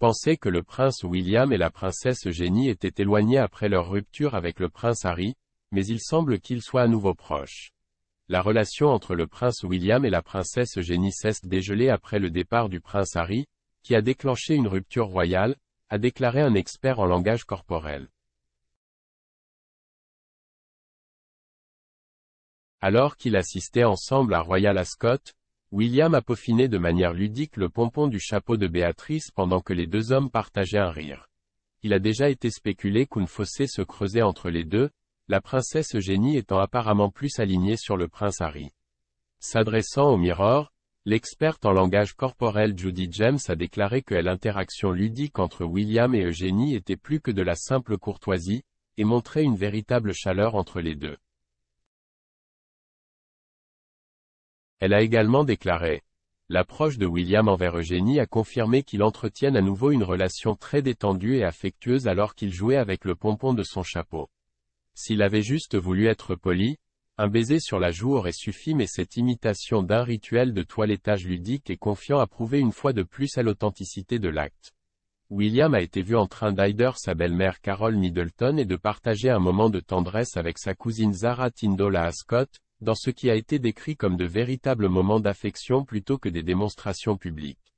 pensait que le prince William et la princesse Eugénie étaient éloignés après leur rupture avec le prince Harry, mais il semble qu'ils soient à nouveau proches. La relation entre le prince William et la princesse Eugénie cesse dégelée après le départ du prince Harry, qui a déclenché une rupture royale, a déclaré un expert en langage corporel. Alors qu'ils assistaient ensemble à Royal Ascot, William a peaufiné de manière ludique le pompon du chapeau de Béatrice pendant que les deux hommes partageaient un rire. Il a déjà été spéculé qu'une fossé se creusait entre les deux, la princesse Eugénie étant apparemment plus alignée sur le prince Harry. S'adressant au Mirror, l'experte en langage corporel Judy James a déclaré que l'interaction ludique entre William et Eugénie était plus que de la simple courtoisie, et montrait une véritable chaleur entre les deux. Elle a également déclaré L'approche de William envers Eugénie a confirmé qu'il entretienne à nouveau une relation très détendue et affectueuse alors qu'il jouait avec le pompon de son chapeau. S'il avait juste voulu être poli, un baiser sur la joue aurait suffi mais cette imitation d'un rituel de toilettage ludique et confiant a prouvé une fois de plus à l'authenticité de l'acte. William a été vu en train d'aider sa belle-mère Carole Middleton et de partager un moment de tendresse avec sa cousine Zara Tindola Scott, dans ce qui a été décrit comme de véritables moments d'affection plutôt que des démonstrations publiques.